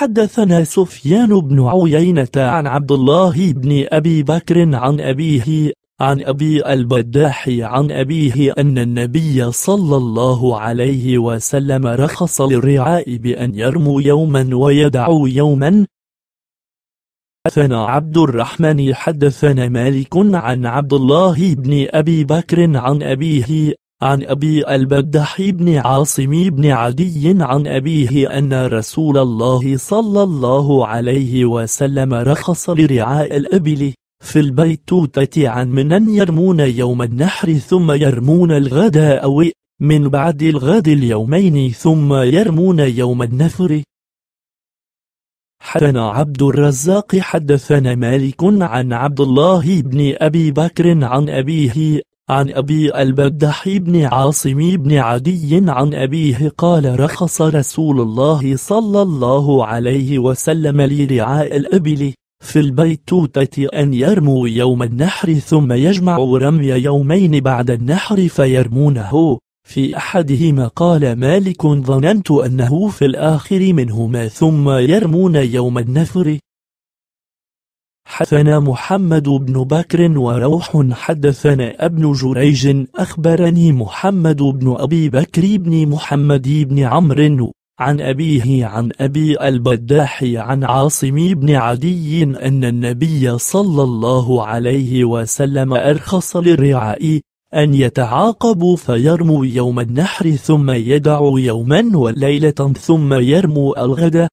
حدثنا سفيان بن عيينة عن عبد الله بن أبي بكر عن أبيه عن أبي البداح عن أبيه أن النبي صلى الله عليه وسلم رخص للرعاء بأن يرموا يوما ويدعوا يوما حدثنا عبد الرحمن حدثنا مالك عن عبد الله بن أبي بكر عن أبيه عن أبي البدح بن عاصم بن عدي عن أبيه أن رسول الله صلى الله عليه وسلم رخص لرعاء الأبل في البيتوتة عن من يرمون يوم النحر ثم يرمون الغداء أو من بعد الغد اليومين ثم يرمون يوم النفر حدثنا عبد الرزاق حدثنا مالك عن عبد الله بن أبي بكر عن أبيه عن أبي البدح بن عاصم بن عدي عن أبيه قال رخص رسول الله صلى الله عليه وسلم لرعاء الأبل في البيتوتة أن يرموا يوم النحر ثم يجمعوا رمي يومين بعد النحر فيرمونه في أحدهما قال مالك ظننت أنه في الآخر منهما ثم يرمون يوم النفر حدثنا محمد بن بكر وروح حدثنا ابن جريج أخبرني محمد بن أبي بكر بن محمد بن عمرو عن أبيه عن أبي البداح عن عاصم بن عدي أن النبي صلى الله عليه وسلم أرخص للرعاء أن يتعاقبوا فيرموا يوم النحر ثم يدعوا يوما وليلة ثم يرموا الغد